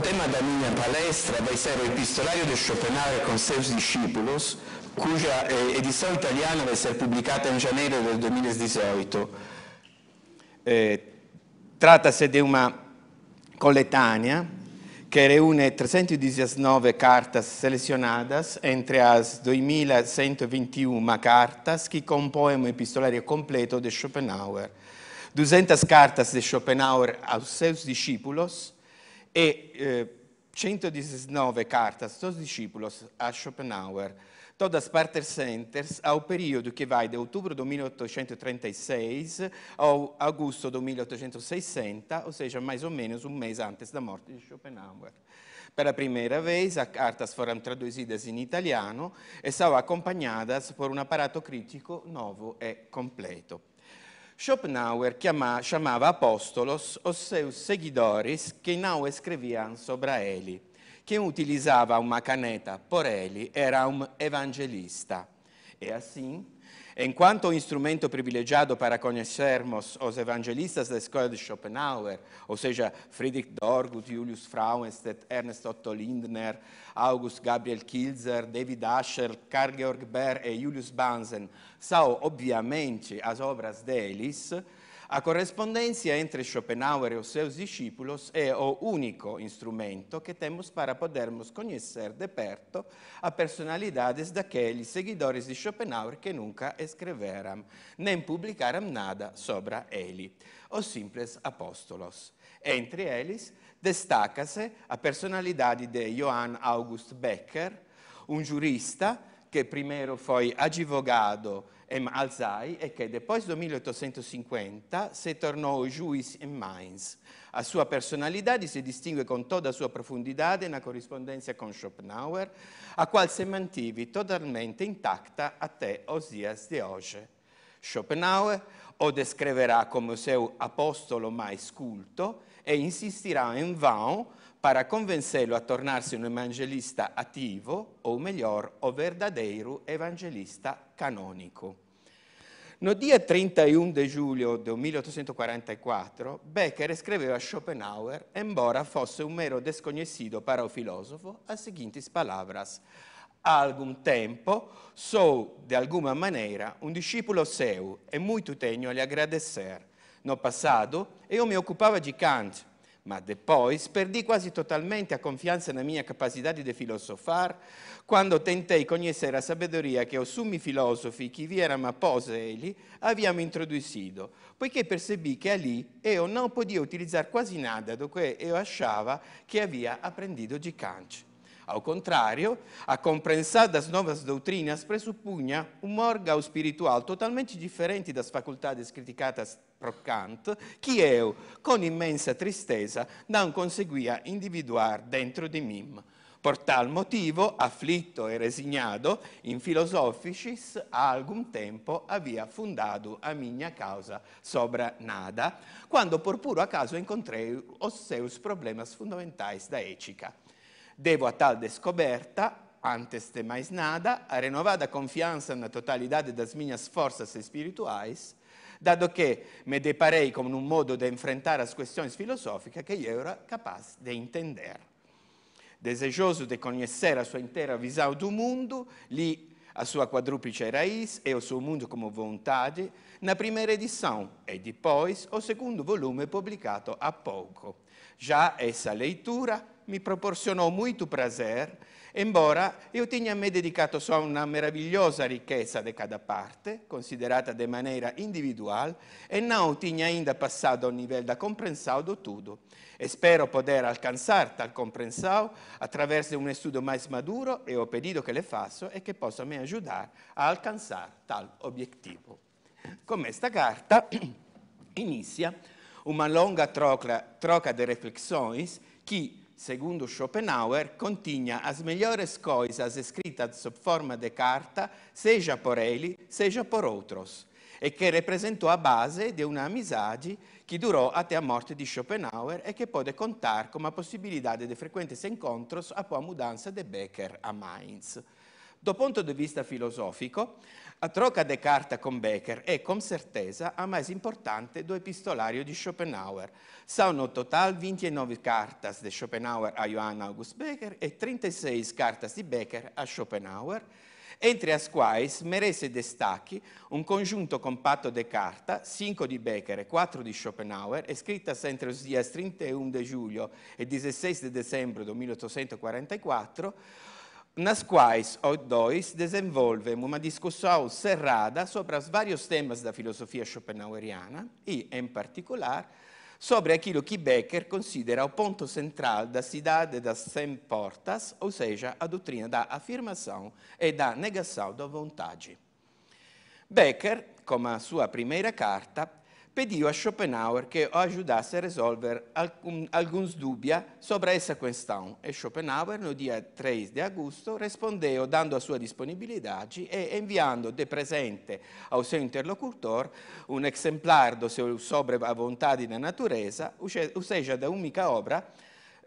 tema da mia palestra vai ser Epistolario di Schopenhauer com seus discípulos, cuja eh, edição italiana deve essere publicata in gennaio del 2018. Eh, tratta-se de uma coletânea reúne 319 cartas selezionadas entre as 2121 cartas che compongono o epistolario completo di Schopenhauer. 200 cartas di Schopenhauer aos seus discípulos, e eh, 119 cartas dos discípulos a Schopenhauer, todas pertencentes ao período periodo che va da ottobre 1836 a agosto 1860, ou seja, mais ou menos um mês antes da morte di Schopenhauer. Per la prima vez, le cartas foram traduzidas in italiano e sono accompagnate da un apparato critico nuovo e completo. Schopenhauer chiama, chiamava apostolos o seus seguidores che não escrevian sopra eli, Quem utilizzava una caneta por eli, era un um evangelista. E assim En quanto instrumento privilegiado para conocermos os evangelistas da escola de Schopenhauer, ou seja, Friedrich Dorgut, Julius Frauenstedt, Ernest Otto Lindner, August Gabriel Kilzer, David Asher, Karl Georg Baer e Julius Banzen, são obviamente as obras deles, a correspondenza entre Schopenhauer e os seus discípulos è o único instrumento che temos para podermos conhecer de perto a personalidades daqueles seguidores di Schopenhauer che nunca escreveram, nem publicaram nada sobre ele, os simples apóstolos. Entre eles, destaca-se a personalidade de Johann August Becker, un um jurista que primeiro foi advogado em Alzai e che depois do 1850 se tornou juiz in Mainz. A sua personalidade se distingue con toda a sua profundidade na correspondência con Schopenhauer, a qual se mantive totalmente intacta até os dias de hoje. Schopenhauer o descreverá come seu apostolo mais culto e insistirà in vão para convencê-lo a tornarsi un evangelista attivo o, melhor, o verdadeiro evangelista canônico. No dia 31 de julho de 1844, Becker escreveu a Schopenhauer, embora fosse um mero desconhecido para o filósofo, as seguintes palavras: Há algum tempo sou, de alguma maneira, um discípulo seu e muito tenho a lhe agradecer. No passado, eu me ocupava de Kant, ma De Pois quasi totalmente a confianza nella mia capacità di filosofare quando tentei conhecer la sabedoria que os summi filosofi que vieram após ele haviam introducido, poiché percebi che ali eu non podia utilizzare quasi nada do que eu achava que havia aprendido de Ao contrário, a compreensão das novas doutrinas pressupunha um órgão espiritual totalmente diferente das faculdades criticadas pro Kant, que eu, com imensa tristeza, não conseguia individuar dentro de mim. Por tal motivo, afflitto e resignado, in filosoficis a algum tempo havia fundado a minha causa sobra nada, quando por puro acaso encontrei os seus problemas fundamentais da ética. Devo a tal descoberta, antes de mais nada, a renovada confiança na totalidade das minhas forças espirituais, dado que me deparei com um modo de enfrentar as questões filosóficas que eu era capaz de entender. Desejoso de conhecer a sua inteira visão do mundo, li a sua quadruplice raiz e o seu mundo como vontade na primeira edição e depois o segundo volume pubblicato há pouco. Já essa leitura me proporcionou muito prazer, embora eu tenha me dedicado só a uma meravigliosa ricchezza di cada parte, considerata de maneira individual, e non tinha ainda passato a un livello da compreensão do tudo. Espero poter alcanzare tal compreensão attraverso un um studio estudo mais maduro e ho pedito che le faccio e che possa mi aiutare a alcanzare tal obiettivo. Con questa carta inizia una lunga troca, troca de reflexões que secondo Schopenhauer, continha as melhores coisas escritas sob forma de carta, seja por ele, seja por outros, e che representò a base di una amizade che durò até a morte di Schopenhauer e che pôde contar com a possibilidade de frequentes encontros após a mudança de Becker a Mainz. Do punto di vista filosofico, a troca de carta con Becker è con certezza a mais importante do epistolario di Schopenhauer. Sono total 29 cartas de Schopenhauer a Johann August Becker e 36 cartas di Becker a Schopenhauer, entre as quais merece destachi un congiunto compatto de carta, 5 di Becker e 4 di Schopenhauer, scritta entre os dias 31 de julho e 16 de dezembro de 1844, nas quais os dois desenvolve uma discussão cerrada sobre os vários temas da filosofia schopenhaueriana e, em particular, sobre aquilo que Becker considera o ponto central da cidade das 100 portas, ou seja, a doutrina da afirmação e da negação da vontade. Becker, com a sua primeira carta, pediu a Schopenhauer che o aiutasse a risolvere alcuni dubbi sopra essa questione e Schopenhauer no dia 3 di agosto rispondeu dando a sua disponibilità e inviando de presente ao seu interlocutor un exemplar do seu sobre a vontade da natureza, o seja da unica obra,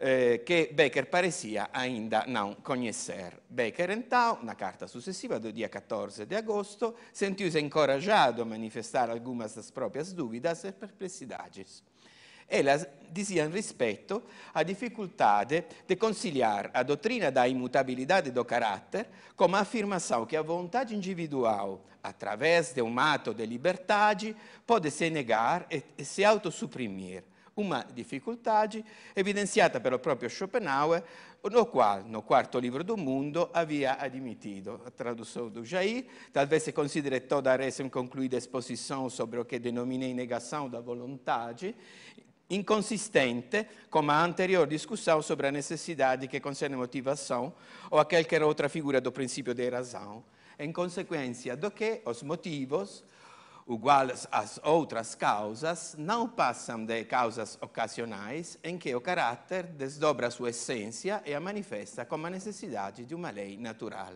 eh, che Becker pare ainda non conoscer. Becker entau, una carta successiva do dia 14 de agosto, sentiu-se encorajado a manifestar algumas das próprias dúvidas e perplexidades. Elas diziam rispetto à difficoltà de conciliar a dottrina da imutabilidade do carattere come a afirmação que a vontade individual, através de um ato de liberdade, pode se negare e se autossuprimir, una difficoltà evidenziata però proprio Schopenhauer no qual, no quarto libro do mundo, havia admitido, a tradução do Jair, talvez se considere toda a concluída exposição sobre o que denominei negação da vontade, inconsistente com a anterior discussão sobre a necessidade que concerne motivação ou a qualquer outra figura do princípio de razão, em consequência do que os motivos Iguais às outras causas, não passam de causas ocasionais em que o caráter desdobra sua essência e a manifesta como a necessidade de uma lei natural.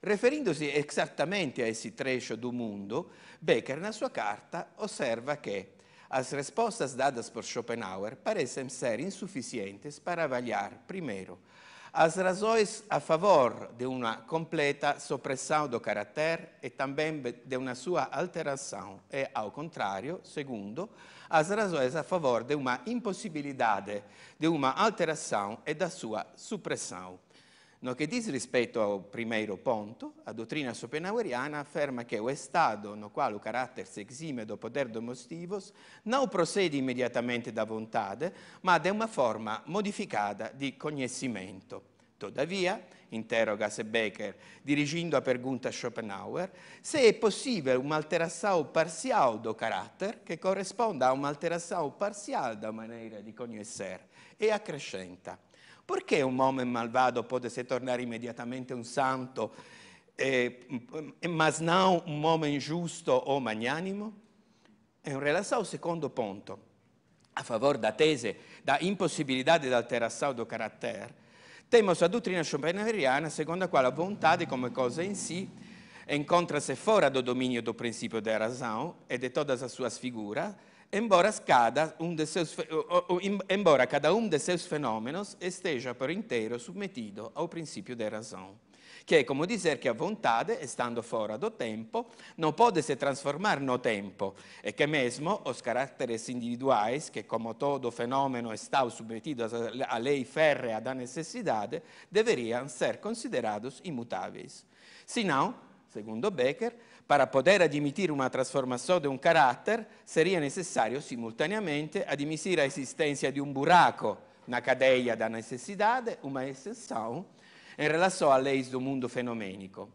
Referindo-se exatamente a esse trecho do mundo, Becker, na sua carta, observa que as respostas dadas por Schopenhauer parecem ser insuficientes para avaliar, primeiro, as razões a favor de uma completa supressão do caráter e também de uma sua alteração e, ao contrário, segundo, as razões a favor de uma impossibilidade de uma alteração e da sua supressão. No che diz respeito ao primeiro ponto, a doutrina schopenhaueriana afferma che o Estado, no quale o carattere se esime do poder domostivos, non procede immediatamente da vontade, ma da una forma modificata di conhecimento. Tuttavia, interroga Sebecker, dirigendo a pergunta a Schopenhauer, se è possibile un'alterazione parziale do carattere che corrisponda a un'alterazione parziale da maniera di conoscere e accrescenta. Perché un uomo malvado potesse tornare immediatamente un santo, ma non un uomo ingiusto o magnanimo? È un relação secondo punto, a favore da tese da impossibilità de alteração do caráter, temos a dottrina schopenhaueriana secondo la quale a vontade, come cosa in si, encontra-se fuori do dominio do principio della razão e de todas as suas figuras, embora cada um de seus, embora cada um de seus fenômenos esteja por inteiro submetido ao princípio da razão. Que é como dizer que a vontade, estando fora do tempo, não pode se transformar no tempo, e que mesmo os caracteres individuais, que como todo fenômeno estão submetidos à lei férrea da necessidade, deveriam ser considerados imutáveis. Senão, segundo Becker, Para poder admitir una transformación de un carattere, sería necessario simultaneamente admitir la existencia de un buraco una cadeia da necesidade, una exceção, in relazione à leis del mondo fenomenico.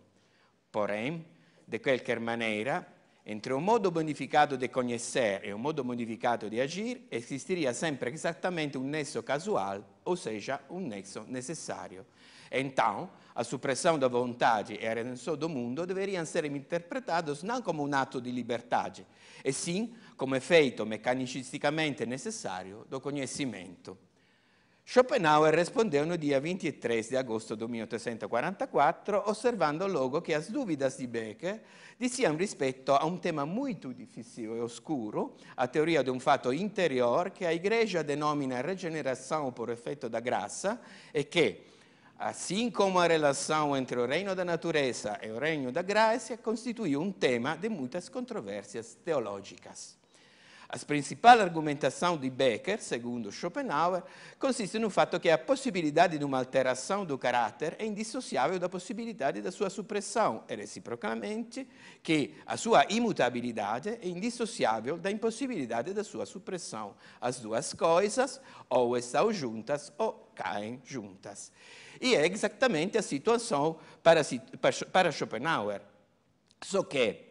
Porém, de qualquer maneira, entre un modo modificado di conhecer e un modo modificato di agire, existiria sempre esattamente un nesso casual, ossia un nesso necessario. Então, a supressão da vontade e a redenção do mundo deveriam ser interpretados non come un atto di liberdade, e sim come feito meccanicisticamente necessario do conhecimento. Schopenhauer rispondeu no dia 23 di agosto de 1844, osservando logo che as dúvidas di Becker diziam rispetto a un tema molto difficile e oscuro, a teoria di un fatto interior che a Igreja denomina regeneração por effetto da graça e che, Assim como a relação entre o reino da natureza e o reino da graça constituiu um tema de muitas controvérsias teológicas. A principal argumentação de Becker, segundo Schopenhauer, consiste no fato que a possibilidade de uma alteração do caráter é indissociável da possibilidade da sua supressão e, reciprocamente, que a sua imutabilidade é indissociável da impossibilidade da sua supressão. As duas coisas ou estão juntas ou caem juntas. E é exatamente a situação para, para Schopenhauer. Só que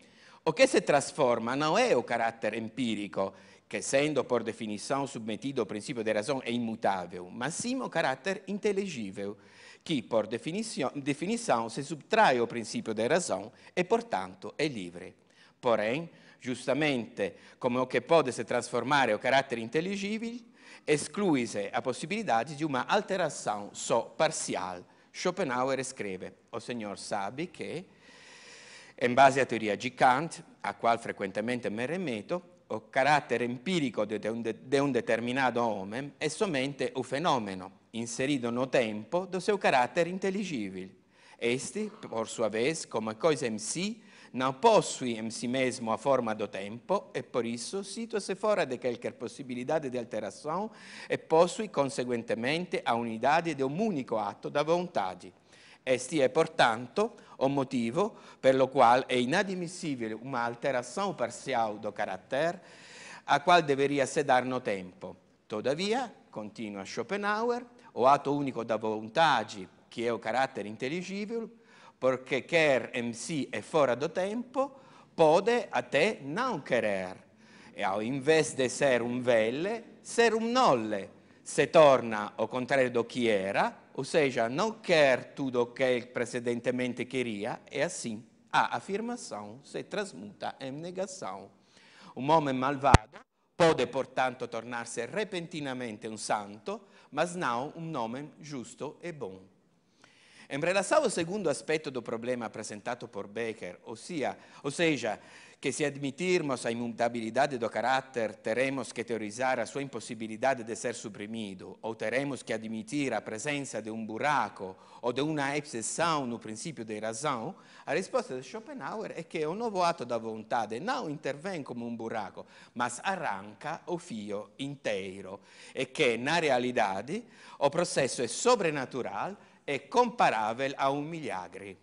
o que se transforma não é o caráter empírico, que sendo por definição submetido ao princípio da razão é imutável, mas sim o caráter inteligível, que por definição, definição se subtrai ao princípio da razão e, portanto, é livre. Porém, justamente, como o que pode se transformar é o caráter inteligível, escluse a possibilidade de uma alteração só parcial. Schopenhauer escreve, o senhor sabe que, em base à teoria de Kant, a qual frequentemente me remeto, o carattere empirico di de un, de, de un determinato homem è somente un fenomeno, inserito no tempo do seu carattere intelligibile. Este, por sua vez, como coisa em si, non possui em si mesmo a forma do tempo e, por isso, situa-se fora de qualquer possibilidade de alteração e possui, conseguentemente, a unidade de um único atto da vontade. Este é, portanto, o motivo per lo qual é inadmissibile uma alteração parcial do caráter a qual deveria se dar no tempo. Todavia, continua Schopenhauer, o atto unico da vontade, que é o caráter inteligível, perché quer MC è fora do tempo, pode a te non querer. E in vez di essere un velle, ser un nolle. Se torna o contrario do chi era, ossia non quer tutto che precedentemente queria, e assim a afirmazione se trasmuta in negazione. Un uomo malvado pode portanto tornarsi repentinamente un santo, ma non un nome giusto e buono. Embrelazavo il secondo aspetto do problema presentato por Baker, ossia, ossia che se admitirmos a imutabilità do caráter, teremos que teorizar a sua impossibilidade de ser suprimido, ou teremos que admitir a presença de um buraco ou de uma exceção no princípio de razão, a resposta de Schopenhauer é que o novo ato da vontade não intervém como um buraco, mas arranca o fio inteiro, e que, na realidade, o processo é sobrenatural è comparável a un milagre.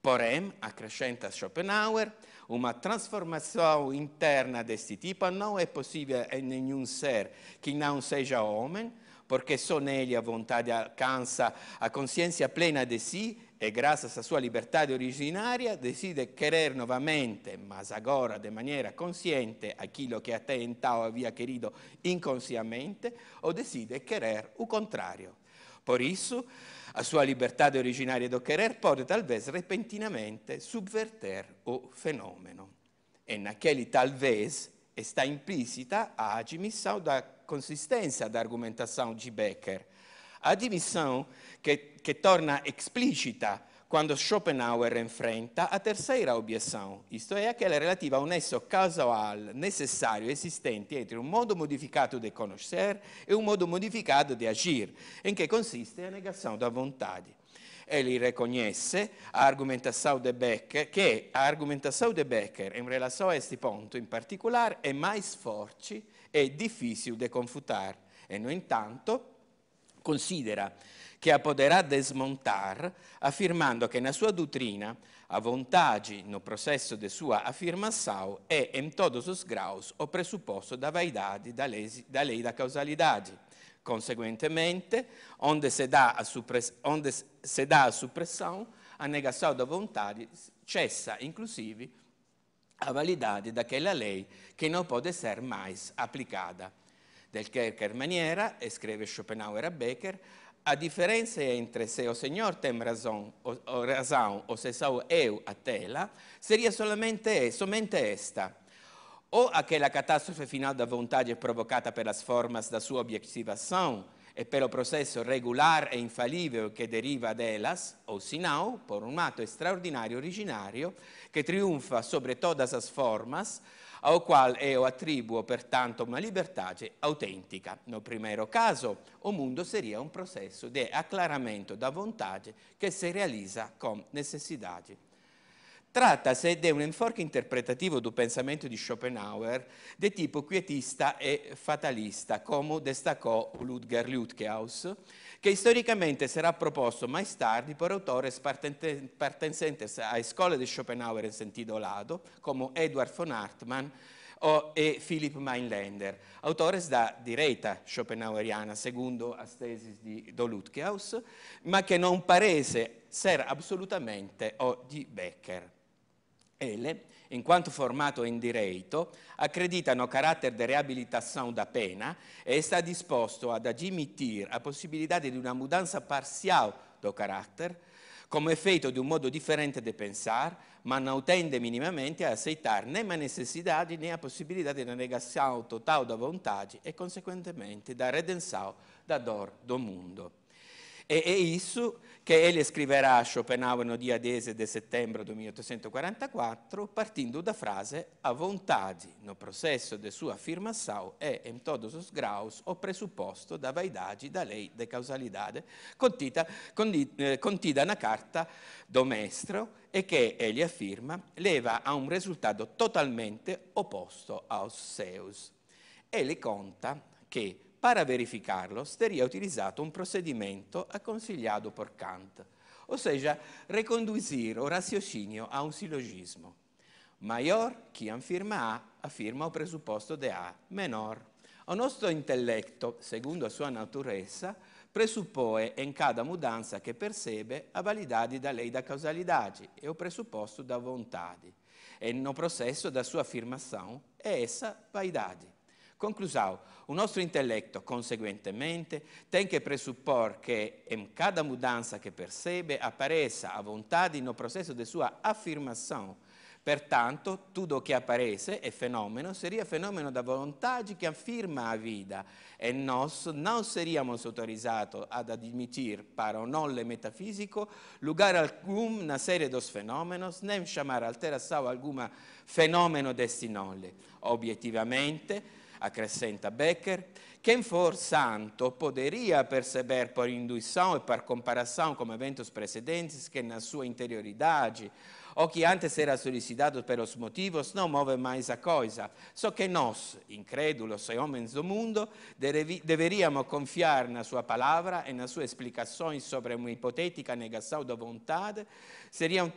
Porém, accrescenta Schopenhauer, una trasformazione interna deste tipo non è possibile in nenhum ser que não seja homem, porque só nele a vontade alcanza a consciência plena di si e, grazie à sua liberdade originaria decide querer novamente, mas agora de maniera consciente, aquilo que até então havia querido inconsciamente, o decide querer o contrario. Por isso, a sua liberdade originária do querer pode talvez repentinamente subverter o fenômeno. E naquele talvez está implícita a admissão da consistência da argumentação de Becker, admissão que, que torna explícita quando Schopenhauer enfrenta a terceira objeção, isto é, aquela relativa a um nexo causal necessário existente entre um modo modificado de conhecer e um modo modificado de agir, em que consiste a negação da vontade. Ele reconhece a argumentação de Becker que a argumentação de Becker em relação a este ponto em particular é mais forte e difícil de confutar. E, no entanto, considera che apoderà Desmontar, affermando che nella sua dottrina a vantaggi no processo de sua afirmação è em todos os graus o presupposto da vaidade da lei da, lei da causalidade. Conseguentemente, onde se dà a, suppressão, a supressão, negação da vontade cessa, inclusive, a validade daquela lei che non può essere mai applicata. Del Kerker maniera, scrive Schopenhauer a Becker, a diferença é entre se o Senhor tem razão ou, ou razão ou se sou eu a tela seria somente, somente esta. Ou aquela catástrofe final da vontade é provocada pelas formas da sua objetivação e pelo processo regular e infalível que deriva delas, ou sinal, por um ato extraordinário originário que triunfa sobre todas as formas, ao quale io attribuo pertanto, una libertà autentica. No primo caso, o mondo seria un processo di acclaramento da vontade que se realiza com necessidade. Trattasi di un enforco interpretativo del pensamento di Schopenhauer di tipo quietista e fatalista, come destacò Ludger Lütkehaus, che storicamente sarà proposto mais tardi per autores partenzentes a scuole di Schopenhauer in sentito lato, come Edward von Hartmann o, e Philip Mainlander, autores da direita schopenhaueriana, secondo la tesi di Dolutkeus, ma che non parese ser assolutamente o di Becker. Ele, in quanto formato in direito, accreditano carattere di riabilitazione da pena e sta disposto ad agimitir a possibilità di una mudanza parziale do carattere, come effetto di un modo differente di pensare, ma non tende minimamente a accettare né la necessità né la possibilità di una negazione totale da vantaggi e conseguentemente da redenzione da dor do mondo e, e Issu che ele scriverà a Schopenhauer no dia 10 de settembre do 1844, partindo da frase a vontade no processo de sua afirmação é em todos os graus o pressuposto da vaidade da lei de causalidade contita, eh, contida na carta do mestre e che, ele afirma, leva a un risultato totalmente opposto aos seus. Ele conta che Para verificarlo, sería utilizzato un procedimento aconsigliato por Kant, ossia sea, o raziocinio a un silogismo. Maior, chi affirma A, affirma o presupposto de A, menor. O nostro intelletto, secondo la sua natureza, presuppõe in cada mudanza che percebe a validade da lei da causalidade e o presupposto da vontade, e no processo da sua afirmação è essa vaidade. Conclusao, un nostro intelletto, conseguentemente, ten che pressupor che in cada mudanza che percebe apareça a vontade no processo de sua affirmazione. Pertanto, tudo che aparece e fenomeno, seria fenomeno da volontà che affirma a vita e nós non seriamo autorizzato ad admitir para o nolle metafisico lugar alcun na serie dos fenomenos nem chamar alteração alguma fenomeno desse nolle. Obiettivamente, accrescenta Becker, quem for santo poderia perceber por induição e por comparação com eventos precedentes que na sua interioridade o que antes era solicitado pelos motivos, não move mais a coisa. Só que nós, incrédulos e homens do mundo, deveríamos confiar na sua palavra e nas suas explicações sobre uma hipotética negação da vontade, seriam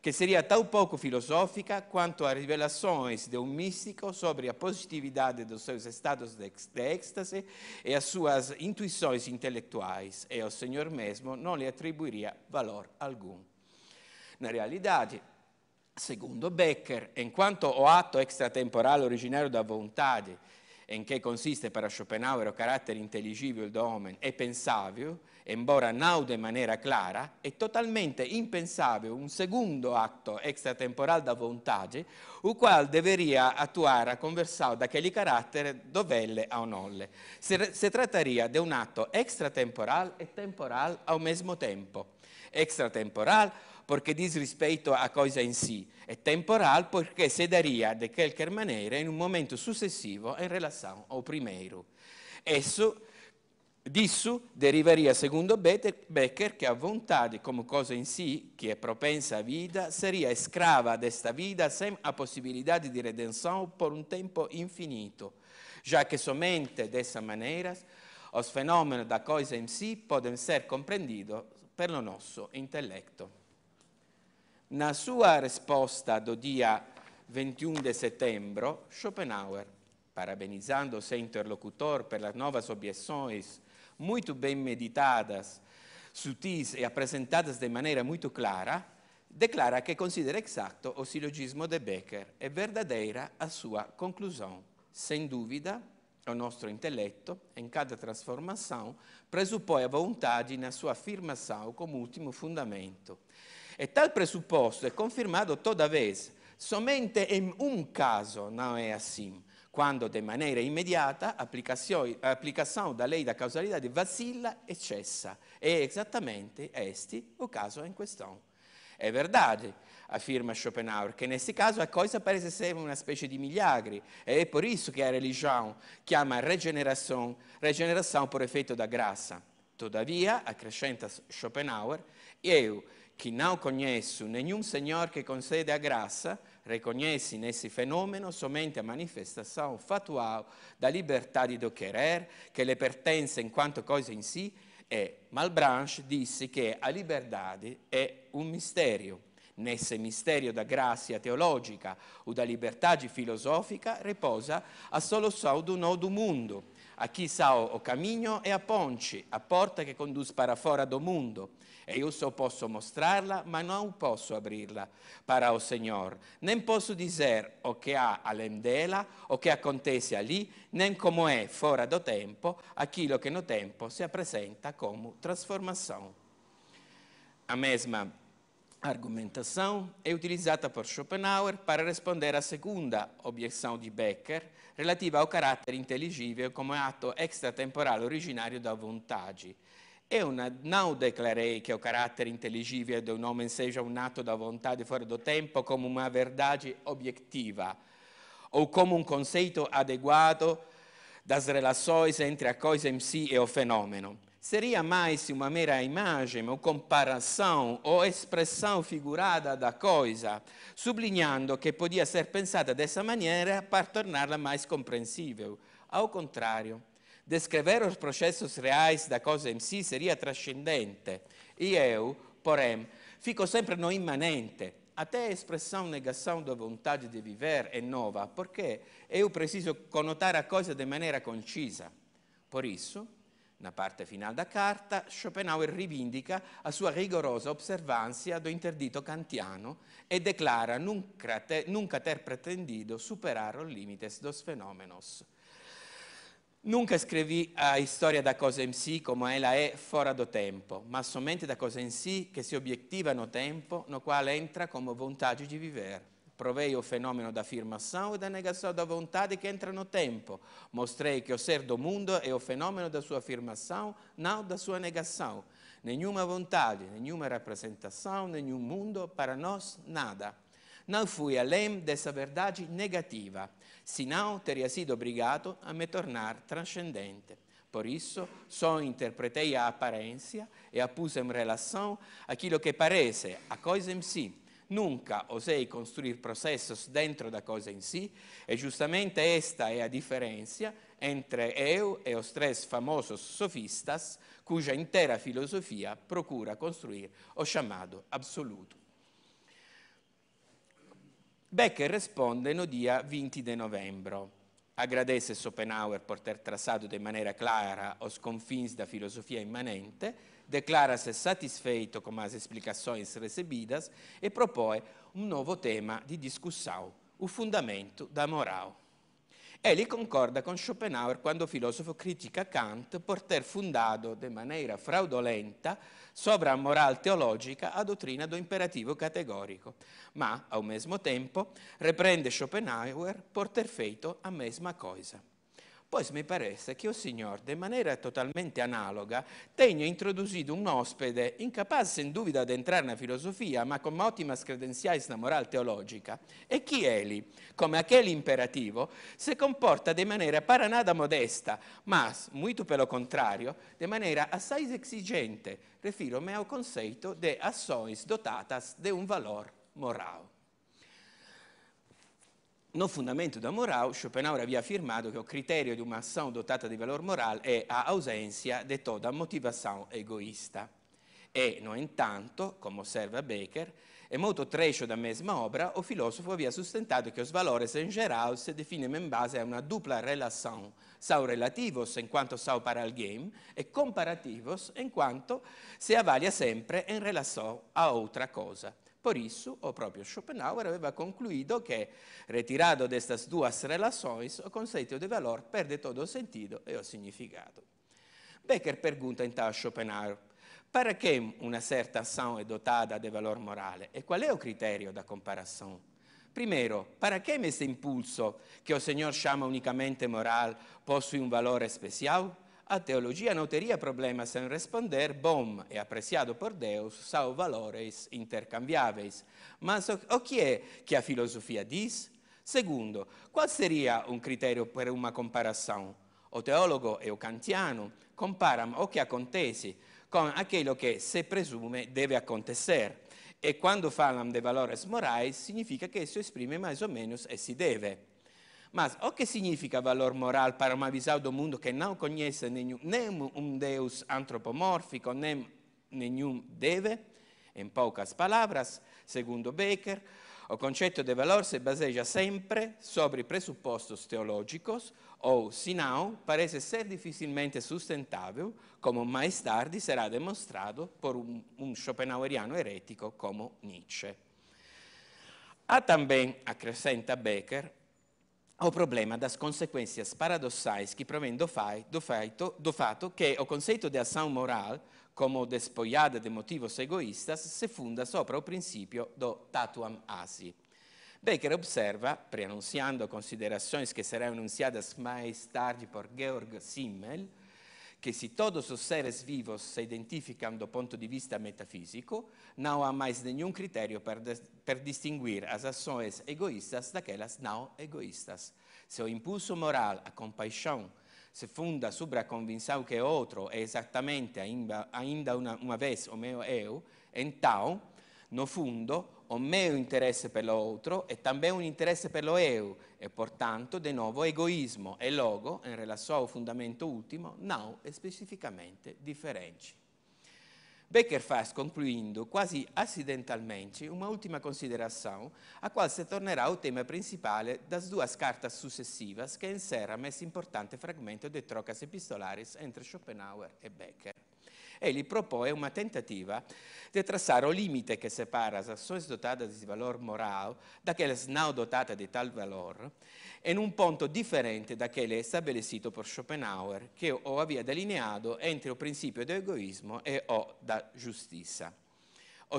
che seria tal poco filosofica quanto a revelações de un um místico sobre a positividade dos seus estados de éxtase e as suas intuições intelectuais, e o Senhor mesmo não lhe attribuiria valor algum. Na realidade, secondo Becker, in quanto o atto extratemporale originario da volontà, in che consiste per Schopenhauer o carattere intelligibile do homem e pensável, embora naude in maniera clara, è totalmente impensabile un secondo atto extratemporale da vontade, il quale deveria attuare a conversare da quelli caratteri dovelle a onolle. Se, se trattaria di un atto extratemporale e temporale al mesmo tempo. Extratemporale perché diz a cosa in sé, e temporale perché se daria di qualche maniera in un momento successivo in relazione al primo. Esso Dissu derivaria, secondo Becker, che a vontade, come cosa in si, che è propensa a vita, seria escrava desta vita sem a possibilità di redenção por un tempo infinito, già che somente dessa maniera, os fenômenos da cosa in si podem ser compreendidos pelo nostro intelletto. Na sua risposta do dia 21 de settembre, Schopenhauer parabenizzando se interlocutor per la nuova obiezioni muito bem meditadas, sutis e apresentadas de maneira muito clara, declara que considera exato o silogismo de Becker e é verdadeira a sua conclusão. Sem dúvida, o nosso intelecto em cada transformação, pressupõe a vontade na sua afirmação como último fundamento. E tal pressuposto é confirmado toda vez. Somente em um caso não é assim. quando de maniera immediata applicazione da lei da causalità di vacilla e cessa. E esattamente esti o caso in questione. È verdade, afferma Schopenhauer, che in questo caso la cosa pare essere una specie di milagri, e è per isso che la religione chiama regenerazione, regenerazione per effetto da grassa. Tuttavia, accrescenta Schopenhauer, io chi non conosce nessun Signore che concede a grazia, graça, in nesse fenomeno somente a manifestazione fatual da libertà di do che le lhe in quanto coisa in si, e Malbranche disse che a libertà è un um mistero. Nesse mistero da grazia teologica o da libertà filosofica riposa a solo do nó do mundo aqui sao o caminho e a ponte, a porta che conduce para fora do mundo. E io só posso mostrarla, ma non posso abrirla para o Senhor. Nem posso dizer o che ha além dela, o che acontece ali, nem como è fora do tempo, aquilo che no tempo se apresenta como transformação. A mesma argumentação è utilizzata por Schopenhauer para responder à segunda obiezione di Becker, relativa a carattere intelligibile come atto extratemporale originario da vantaggi. E una non declarei che ho carattere intelligibile di un homem sia un atto da volontà fuori do tempo come una verdade obiettiva o come un conceito adeguato das relações entre a coisa in si e o fenomeno seria mais uma mera imagem ou comparação ou expressão figurada da coisa, sublinhando que podia ser pensada dessa maneira para torná-la mais compreensível. Ao contrário, descrever os processos reais da coisa em si seria trascendente. E eu, porém, fico sempre no imanente. Até a expressão negação da vontade de viver é nova, porque eu preciso conotar a coisa de maneira concisa. Por isso, una parte finale da carta, Schopenhauer rivindica la sua rigorosa osservanza do interdito kantiano e declara nunca, ter pretendido superare il limite dos fenomenos. Nunca scrivi a storia da cosa in sì come ella è fora do tempo, ma somente da cosa in sì che si obiettivano tempo, no quale entra come vantaggio di vivere. Provei o fenômeno da afirmação e da negação da vontade que entra no tempo. Mostrei que o ser do mundo é o fenômeno da sua afirmação, não da sua negação. Nenhuma vontade, nenhuma representação, nenhum mundo, para nós, nada. Não fui além dessa verdade negativa, senão teria sido obrigado a me tornar transcendente. Por isso, só interpretei a aparência e a pus em relação àquilo que parece, a coisa em si Nunca osei costruire processos dentro da cosa in si, e giustamente esta è a differenza entre eu e os três famosos sofistas, cuja intera filosofia procura costruire o chamado absoluto. Becker risponde no dia 20 de novembro. Agradece Schopenhauer por ter traçado de maneira clara os confins da filosofia immanente, declara-se satisfeito com as explicações recebidas e propõe um novo tema de discussão, o fundamento da moral. Ele concorda com Schopenhauer quando o filósofo critica Kant por ter fundado de maneira fraudolenta sobre a moral teologica a dottrina do imperativo categorico, ma ao mesmo tempo reprende Schopenhauer por ter feito a mesma coisa. Pois mi parece che il signor, de maniera totalmente analoga, tenga introducito un ospede, incapace, sin dubbio, di entrare nella filosofia, ma con ottime credenziali nella moral teologica. E chi è egli, come aquel imperativo, si comporta de maniera paranada modesta, ma, molto per lo contrario, de maniera assai esigente, refiro me ao conceito de ações dotatas de un valor moral no fundamento da moral, Schopenhauer aveva affermato che il criterio di una ação dotata di valore morale è a ausência de toda motivazione egoista. E, no intanto, come osserva Baker, e molto trecho da mesma opera, il filosofo aveva sustentado che os valores in geral se definem in base a una dupla relazione, são relativos in quanto sao para o game e comparativos in quanto se avalia sempre in relazione a outra cosa. Por isso, o proprio Schopenhauer aveva concluito che retirado destas duas relações, o conceito de valor perde todo o sentido e o significato. Becker pergunta então a Schopenhauer para che una certa ação è dotata de valor morale e qual è o criterio da comparação? Primero, para che questo impulso che o Senhor chama unicamente moral possui un valore especial? a teologia não teria problema sem responder bom e é apreciado por Deus são valores intercambiáveis. Mas o que é que a filosofia diz? Segundo, qual seria um critério para uma comparação? O teólogo e o kantiano comparam o que acontece com aquilo que se presume deve acontecer. E quando falam de valores morais, significa que isso exprime mais ou menos e se deve. Mas o que significa valor moral para uma visão do mundo que não conhece nenhum, nem um Deus antropomórfico, nem nenhum deve? Em poucas palavras, segundo Baker, o conceito de valor se baseia sempre sobre pressupostos teológicos ou, se não, parece ser dificilmente sustentável, como mais tarde será demonstrado por um, um schopenhaueriano herético como Nietzsche. Há também, acrescenta Becker, ho problema das consequências paradossais que provendo do, fai, do, feito, do fato que o conceito de ação moral, como despoiada de motivos egoístas, se funda sopra o princípio do tatuam asi. Becker observa, preannunciando considerações que serão enunciadas mais tarde por Georg Simmel, que se todos os seres vivos se identificam do ponto de vista metafísico, não há mais nenhum critério para, para distinguir as ações egoístas daquelas não egoístas. o impulso moral, a compaixão, se funda sobre a convicção que o outro é exatamente, ainda uma, uma vez, o meu eu, então, no fundo, o meu interesse pelo outro e também un interesse per lo eu, e portanto, de novo, egoismo e logo, em relação ao fundamento último, não specificamente differenti. Becker fa, concluindo, quasi accidentalmente, un'ultima considerazione, a quale si tornerà o tema principale das due cartas successivas que encerram esse importante fragmento de trocas Epistolaris entre Schopenhauer e Becker e li propõe uma tentativa di traçar il limite che separa as ações dotadas de valor moral daquelas non dotadas di tal valore in un punto differente da quello estabelecido por Schopenhauer, che o aveva delineato entre il principio do egoísmo e o da justiça. O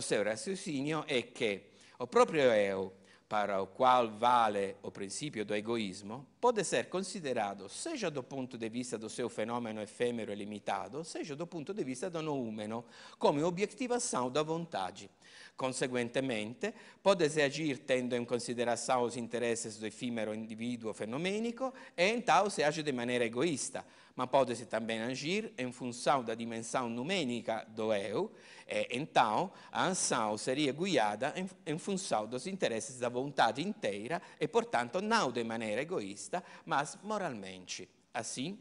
è che o proprio eu para o qual vale o princípio do egoísmo, pode ser considerado, seja do ponto de vista do seu fenômeno efêmero e limitado, seja do ponto de vista do noumeno, como objetivação da vontade. Conseguentemente, pode-se agir tendo em consideração os interesses do efímero indivíduo fenomênico e, tal se age de maneira egoísta, ma pode-se também agir em função da dimensão numérica do eu, e, então a ação seria guiada em, em função dos interesses da vontade inteira e, portanto, não de maneira egoísta, mas moralmente. Assim,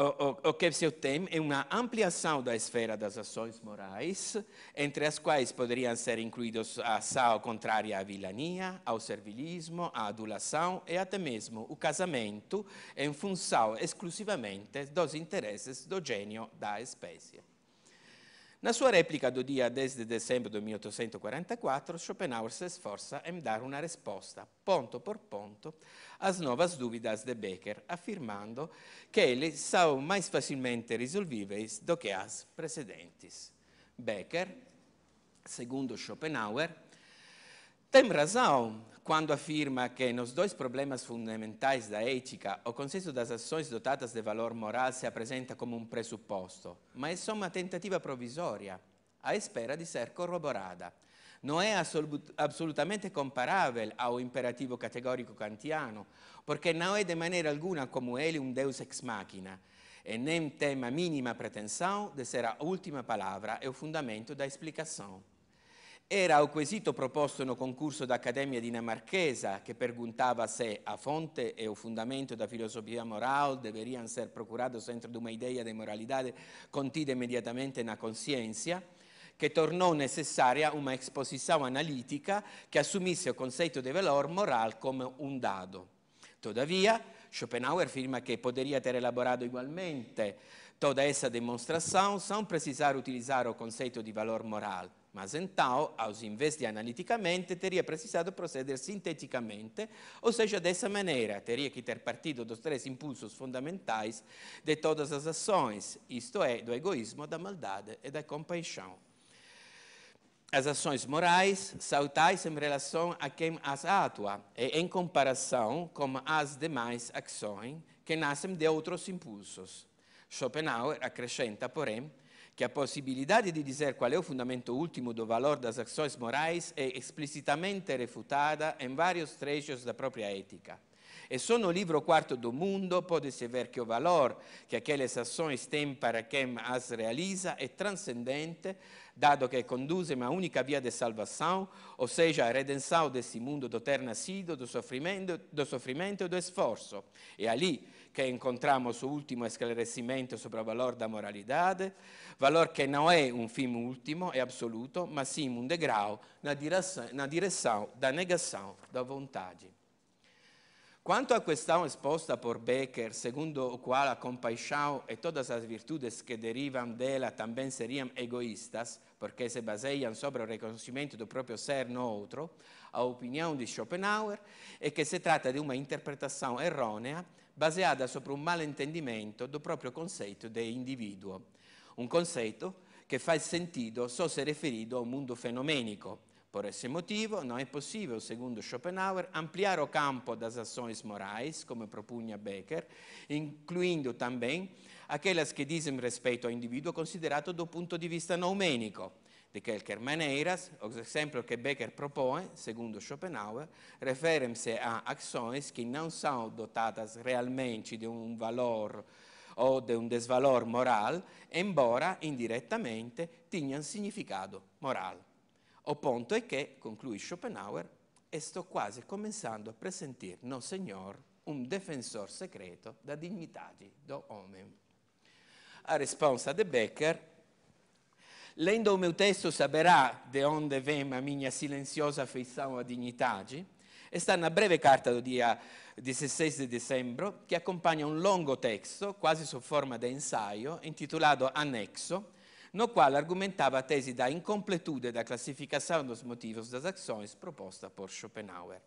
o, o, o que se tem é uma ampliação da esfera das ações morais, entre as quais poderiam ser incluídos a ação contrária à vilania, ao servilismo, à adulação e até mesmo o casamento, em função exclusivamente dos interesses do gênio da espécie. Na sua réplica do dia 10 de dezembro de 1844, Schopenhauer se esforça em dar uma resposta ponto por ponto, as novas dúvidas de Becker, afirmando que eles são mais facilmente resolvíveis do que as precedentes. Becker, segundo Schopenhauer, tem razão quando afirma que nos dois problemas fundamentais da ética, o consenso das ações dotadas de valor moral se apresenta como um pressuposto, mas é só uma tentativa provisória, à espera de ser corroborada. Non è absolut absolutamente comparabile a un imperativo categorico kantiano, perché non è di maniera alcuna come ele un deus ex machina, e nem tem a mínima pretensão de ser a última palavra e o fundamento da explicação. Era o quesito proposto no concurso d'Accademia Accademia Dinamarchesa che perguntava se a fonte e o fundamento da filosofia moral deveriam ser procurato centro de uma ideia de moralidade contida immediatamente na consciência, che tornò necessaria una exposição analítica che assumisse o conceito di valor moral come un um dado. Tuttavia, Schopenhauer afirma che poderia ter elaborato igualmente toda essa demonstração sem precisar utilizzare o conceito di valor moral, ma então, aus investi analiticamente, teria precisato procedere sinteticamente, ossia seja, dessa maneira, teria que ter partido dos três impulsos fondamentais de todas as ações, isto è, do egoísmo, da maldade e da compaixão. as ações morais sautais em relação a quem as atua e em comparação com as demais ações que nascem de outros impulsos. Schopenhauer acrescenta, porém, que a possibilidade de dizer qual é o fundamento último do valor das ações morais é explicitamente refutada em vários trechos da própria ética. E sono livro quarto do mundo, pode se che verchio valor, che aquele sassões tem para quem as realiza, é transcendente, dado que conduz uma unica via de salvação, ou seja, a redenção desse mundo do ter nascido, do sofrimento, do sofrimento e do esforço. E ali che encontramos o ultimo esclarecimento sopra o valor da moralidade, valor che non è un fim ultimo e absoluto, ma sim un degrau na direção, na direção da negazione, da vontade. Quanto a questa esposta por Becker, secondo quale la compaixão e tutte le virtudes che derivano dela também seriam egoístas, perché se baseiam sopra il riconoscimento del proprio ser no outro, a opinião de Schopenhauer é che si tratta di una interpretazione erronea baseata sopra un malentendimento do próprio conceito de indivíduo. Um conceito fa il sentido só se riferito a un mondo fenomenico, Por esse motivo, não é possível, segundo Schopenhauer, ampliar o campo das ações morais, como propunha Becker, incluindo também aquelas que dizem respeito ao indivíduo considerato do ponto de vista noumênico. De qualquer maneira, o exemplos que Becker propõe, segundo Schopenhauer, referem-se a ações que não são dotadas realmente de um valor ou de um desvalor moral, embora indiretamente tenham significado moral. O punto è che, conclui Schopenhauer, e sto quasi cominciando a presentir, no signor, un difensor segreto da dignità do homem. A risposta de Becker, Lendo il mio testo saperà de onde vem a minha silenziosa feição a dignitade, e sta una breve carta do dia 16 di dicembre che accompagna un um lungo testo, quasi su forma di ensaio, intitolato Annexo, no quale argomentava tesi da incompletude da classificação dos motivos da saxonis proposta por Schopenhauer.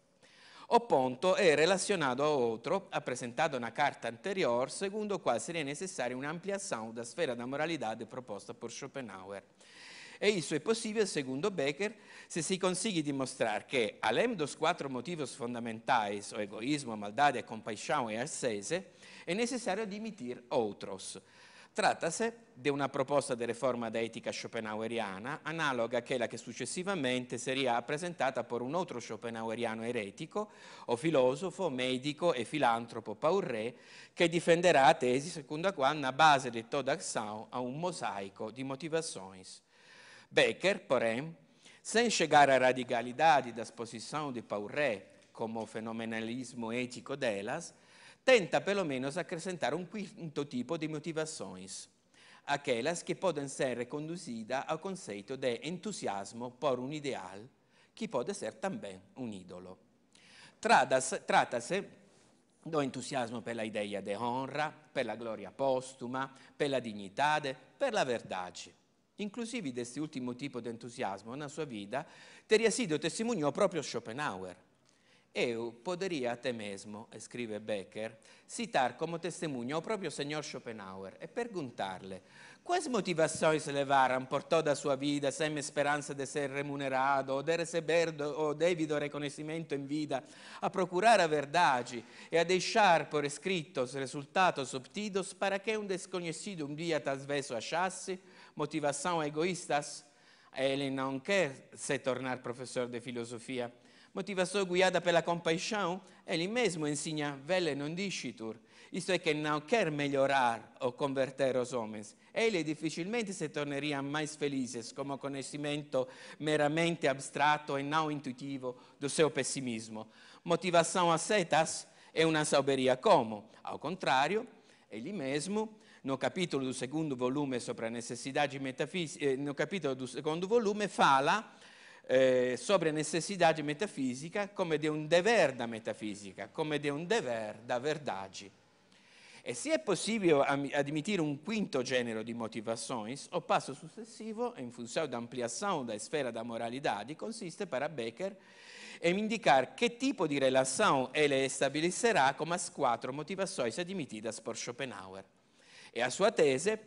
O è è a ao ha presentato una carta anterior, secondo o qual seria necessária uma da sfera da moralidade proposta por Schopenhauer. E isso è possibile, secondo Becker, se si consegue dimostrare che, alem dos quattro motivos fondamentais, o egoismo, maldade, a compaixão e assese, è necessario dimitir otros. Trattasi di una proposta di riforma d'etica schopenhaueriana, analoga a quella che successivamente sarà presentata per un altro schopenhaueriano eretico, o filosofo, medico e filantropo Paul Pauré, che difenderà la tesi secondo la quale la base di tutta azione ha un mosaico di motivazioni. Becker, porém, sem chegar radicalità radicalidade da di Paul Pauré come fenomenalismo etico delas, tenta perlomeno di accrescentare un quinto tipo di motivazioni, aquelas che possono essere conducite al concetto di entusiasmo per un ideale, che può essere anche un idolo. Trattasi do entusiasmo per l'idea di honra, per la gloria postuma, per la dignità, per la verdade. Inclusive questo ultimo tipo di entusiasmo nella sua vita, Teresia testimoniò proprio Schopenhauer Eu poderia a te mesmo, scrive Becker, citar come testimonio o proprio signor Schopenhauer e perguntarle lhe quais motivações levaram por toda a sua vida sem esperança de ser remunerado ou de receber o devido riconoscimento in vita a procurare a verdade e a deixar per escrito os resultados obtidos para che un um desconhecido un um dia talvez o achasse? Motivação egoístas? Ele não quer se tornar professor di filosofia Motivação guiada pela compaixão, ele mesmo ensina vele non discitur, isto é que não quer melhorar ou converter os homens. Ele dificilmente se tornaria mais felizes como conhecimento meramente abstrato e não intuitivo do seu pessimismo. Motivação a setas é uma sauberia como, ao contrário, ele mesmo no capítulo do segundo volume a necessidade metafísica, eh, no capítulo do segundo volume fala eh, sobre di metafisica come di un dever da metafisica, come di un dever da verdade. E se è possibile admitir un quinto genere di motivações, o passo successivo, em função da ampliação da esfera da moralidade, consiste per Becker em indicare che tipo di relazione ele stabilirà come as quattro motivações admitidas por Schopenhauer. E a sua tese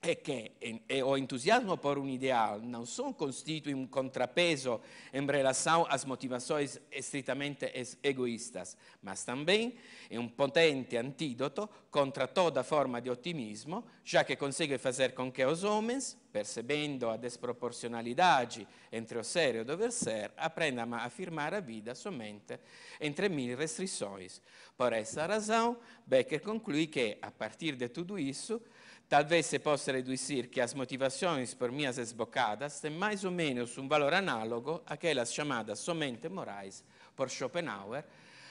e che e, o entusiasmo por un ideal non só constitui um contrapeso em relação às motivações estritamente egoístas, mas também é um potente antídoto contra toda forma de otimismo, já que consegue fazer com que os homens, percebendo a desproporcionalidade entre o ser e o dover ser, aprendam a afirmar a vida somente entre mil restrições. Por essa razão, Becker conclui que, a partir de tudo isso, Talvez se possa reduzir que as motivações por minhas esbocadas têm mais ou menos um valor análogo àquelas chamadas somente morais por Schopenhauer,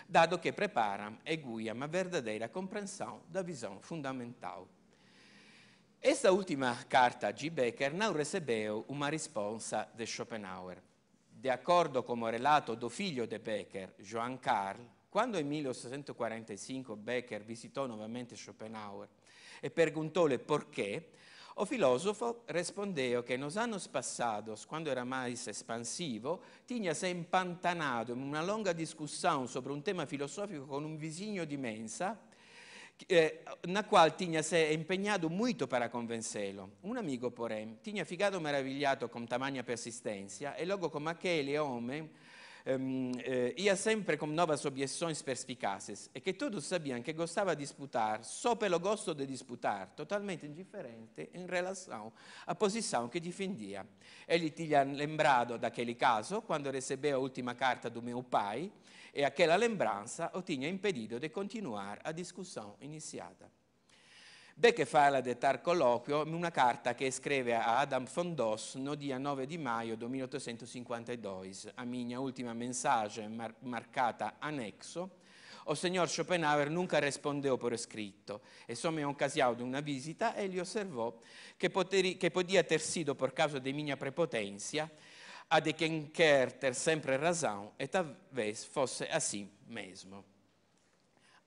dado que preparam e guiam a verdadeira compreensão da visão fundamental. Esta última carta de Becker não recebeu uma resposta de Schopenhauer. De acordo com o relato do filho de Becker, Johann Karl, quando em 1845 Becker visitou novamente Schopenhauer, e perguntóle perché, qué, o filósofo respondeu que nos anos passados, quando era mais espansivo, tinha-se impantanato in una lunga discussione sobre un tema filosofico con un vizinho di mensa, eh, na qual tinha-se empenhado muito para convencê-lo. Um amigo, porém, tinha ficado maravilhado com tamanha persistência e logo como aquele homem um, eh, ia sempre con novas obiezioni perspicazes e che tutti sabiam che gostava di disputare, só pelo gosto di disputare, totalmente indifferente indiferente em relação à posição que defendia. Ele tinha lembrado daquele caso quando recebeva a última carta do meu pai e aquela lembranza o ha impedito di continuare a discussione iniziata fa la Tar Colloquio, in una carta che scrive a Adam von Doss, no dia 9 di maio 1852, a mia ultima mensage mar marcata annesso, o signor Schopenhauer nunca rispondeu per scritto, e somme occasione di una visita e gli osservò che, poteri, che podia ter sido per causa di mia prepotenzia, a de quien ter sempre razão e talvez fosse assim mesmo.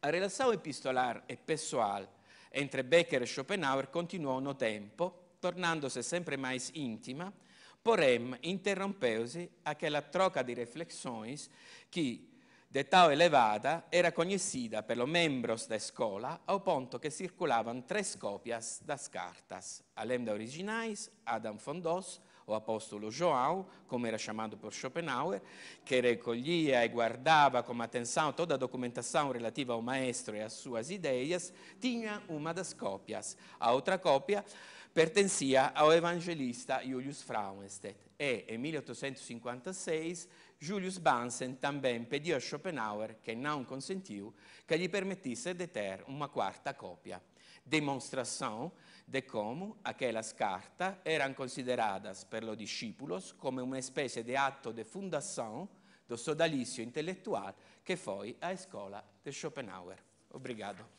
A relação epistolar e pessoal Entre Becker e Schopenhauer continuò uno tempo, tornandosi sempre mais intima, porém interrompeu-se aquela troca di reflexões che, d'età elevata, era conosciuta per lo membros da scuola al punto che circolavano tre copias das cartas, além da originais, Adam von Doss, o apostolo João, come era chiamato por Schopenhauer, che recolhia e guardava con atenção toda la documentazione relativa ao maestro e às sue idee, tinha una delle cópias. A outra cópia pertencia ao evangelista Julius Frauenstedt e, em 1856, Julius Bansen também pediu a Schopenhauer, che non consentiu, che gli permettesse di ter una quarta copia. Demonstrazione de como a che la cartas eran consideradas per lo discípulos come una specie di atto de fundação do sodalizio intellettuale che foi a escola de Schopenhauer. Obrigado.